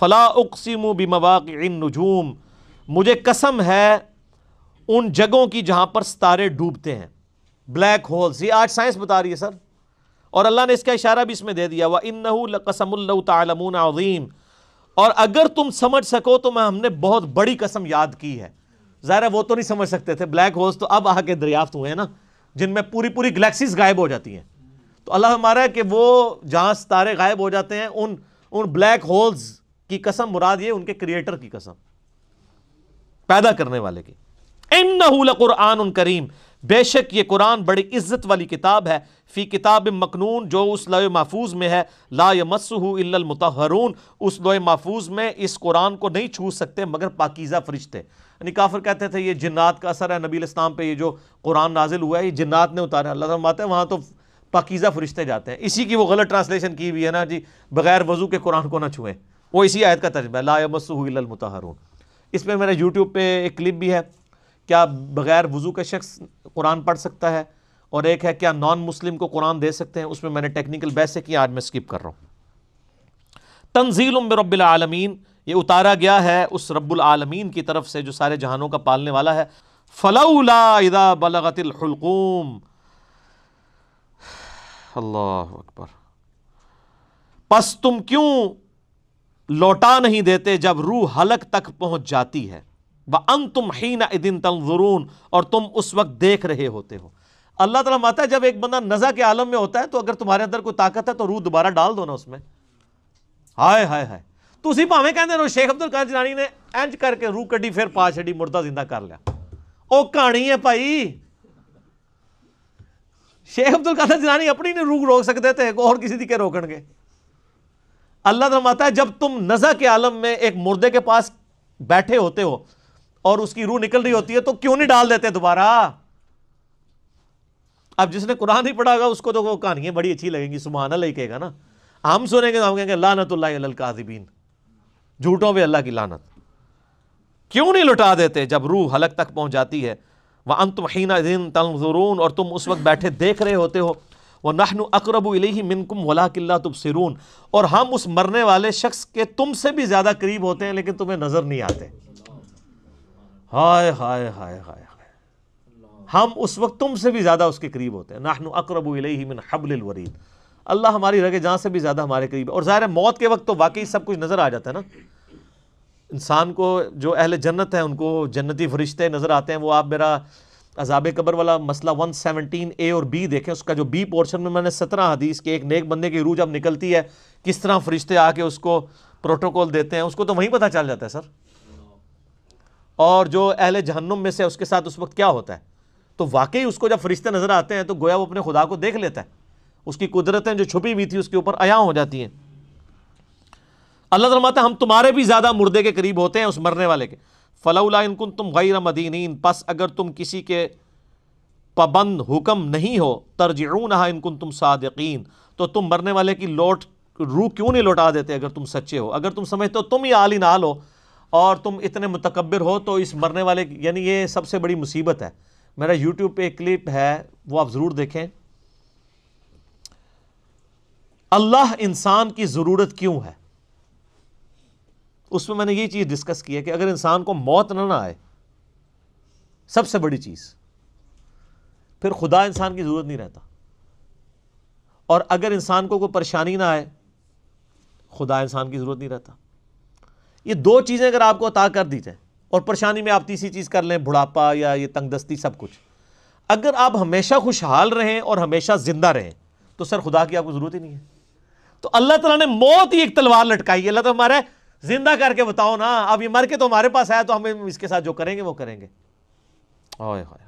फ़ला उकसीम उकसिम नजूम मुझे कसम है उन जगहों की जहाँ पर सितारे डूबते हैं ब्लैक होल्स ये आज साइंस बता रही है सर और अल्लाह ने इसका इशारा भी इसमें दे दिया वह इन कसमल्ल तमून और अगर तुम समझ सको तो मैं हमने बहुत बड़ी कसम याद की है ज़ाहरा वो तो नहीं समझ सकते थे ब्लैक होल्स तो अब आके दरियाफ्त हुए हैं ना जिनमें पूरी पूरी गलेक्सीज गायब हो जाती हैं तो अल्लाह हमारा है कि वो जहाँ सितारे गायब हो जाते हैं उन उन ब्लैक होल्स की कसम मुराद ये उनके क्रिएटर की कसम पैदा करने वाले की इन उन करीम बेशक ये कुरान बड़ी इज्जत वाली किताब है फ़ी किताब मकनून जो उस लोए महफूज में है ला मुतहरून उस लोए महफूज में इस कुरान को नहीं छू सकते मगर पाकिज़ा फरिश्ते यानी काफिर कहते थे ये जन्नात का असर है नबी इस्लाम पे ये जो कुरान नाजिल हुआ है ये जन्नात ने उतारा अल्लाह फरमाते हैं वहाँ तो पाकिज़ा फरिश्ते जाते हैं इसी की वो गलत ट्रांसलेशन की हुई है ना जी बग़ैर वज़ू के कुरान को ना छुएँ वो इसी आयत का तर्जमा ला मसूलमतहरून इसमें मेरे यूट्यूब पे एक क्लिप भी है क्या बग़ैर वज़ू का शख्स कुरान पढ़ सकता है और एक है क्या नॉन मुस्लिम को कुरान दे सकते हैं उसमें मैंने टेक्निकल बहसें की आज मैं स्किप कर रहा हूँ तंजील रबालमीन ये उतारा गया है उस रबालमीन की तरफ से जो सारे जहानों का पालने वाला है फ़लाउला बलगतिलकुम अल्लाह अकबर पस तुम क्यों लौटा नहीं देते जब रूह हलक तक पहुंच जाती है व अन तुम हीना दिन तंजरून और तुम उस वक्त देख रहे होते हो अल्लाह तला माता है जब एक बंदा नज़ा के आलम में होता है तो अगर तुम्हारे अंदर कोई ताकत है तो रूह दोबारा डाल दो ना उसमें हाय हाय हाय तो उसी भावें कहते रहो शेख अब्दुल कादिर जिलानी ने इंज करके रूह कड़ी फिर पा छी मुर्दा जिंदा कर लिया ओ कहानी है भाई शेख अब्दुल कादिर जिलानी अपनी नहीं रूह रोक सकते थे और किसी दी के रोकणगे अल्लाह फरमाता है जब तुम नज़ा के आलम में एक मुर्दे के पास बैठे होते हो और उसकी रूह निकल रही होती है तो क्यों नहीं डाल देते दोबारा अब जिसने कुरान ही पढ़ा होगा उसको तो वो कहानी बड़ी अच्छी लगेंगी सुबहाना लही कहेगा ना हम सुनेंगे तो हम कहेंगे काजिबीन झूठों पे अल्लाह की लानत क्यों नहीं लुटा देते जब रूह हलक तक पहुंच जाती है वह महीना दिन तंजरून और तुम उस वक्त बैठे देख रहे होते हो व नाहन अकरब मिनकुम वला किल्ला तुब सिरून और हम उस मरने वाले शख्स के तुमसे भी ज़्यादा करीब होते हैं लेकिन तुम्हें नज़र नहीं आते हाय हाय हाय हाय हम उस वक्त तुमसे भी ज़्यादा उसके करीब होते हैं नाहन अकरब मिन हबलवरीद अल्लाह हमारी रगे जहाँ से भी ज़्यादा हमारे करीब और ज़ाहिर मौत के वक्त तो वाकई सब कुछ नज़र आ जाता है ना इंसान को जो अहल जन्नत है उनको जन्नती फरिश्ते नज़र आते हैं वो आप मेरा अजाब कबर वाला मसला 117 ए और बी देखें उसका जो बी पोर्शन में मैंने सत्रह हदीस के एक नेक बंदे की रूह जब निकलती है किस तरह फरिश्ते आके उसको प्रोटोकॉल देते हैं उसको तो वहीं पता चल जाता है सर और जो अहल जहन्नुम में से उसके साथ उस वक्त क्या होता है तो वाकई उसको जब फरिश्ते नज़र आते हैं तो गोया वो अपने खुदा को देख लेता है उसकी कुदरतें जो छुपी हुई थी उसके ऊपर अया हो जाती हैं अल्लाह तरमाता हम तुम्हारे भी ज़्यादा मुर्दे के करीब होते हैं उस मरने वाले के फ़लाउला इनकुन तुम गैर मदीन पस अगर तुम किसी के पबंद हुक्म नहीं हो तरजून हा इनकुन तुम सादकिन तो तुम मरने वाले की लौट रू क्यों नहीं लौटा देते अगर तुम सच्चे हो अगर तुम समझते हो तुम ही आली नाल हो और तुम इतने मतकबर हो तो इस मरने वाले यानी ये सबसे बड़ी मुसीबत है मेरा यूट्यूब पर एक क्लिप है वो आप ज़रूर देखें अल्लाह इंसान की ज़रूरत क्यों है उसमें मैंने ये चीज़ डिस्कस की है कि अगर इंसान को मौत ना ना आए सबसे बड़ी चीज़ फिर खुदा इंसान की ज़रूरत नहीं रहता और अगर इंसान को कोई परेशानी ना आए खुदा इंसान की ज़रूरत नहीं रहता ये दो चीज़ें अगर आपको अता कर दी जाए और परेशानी में आप तीसरी चीज़ कर लें बुढ़ापा या ये तंगदस्ती सब कुछ अगर आप हमेशा खुशहाल रहें और हमेशा ज़िंदा रहें तो सर खुदा की आपको ज़रूरत ही नहीं है तो अल्लाह तला ने मौत ही एक तलवार लटकाई है अल्लाह तो हमारा जिंदा करके बताओ ना अब ये मर के तो हमारे पास आया तो हम इसके साथ जो करेंगे वो करेंगे ओए होए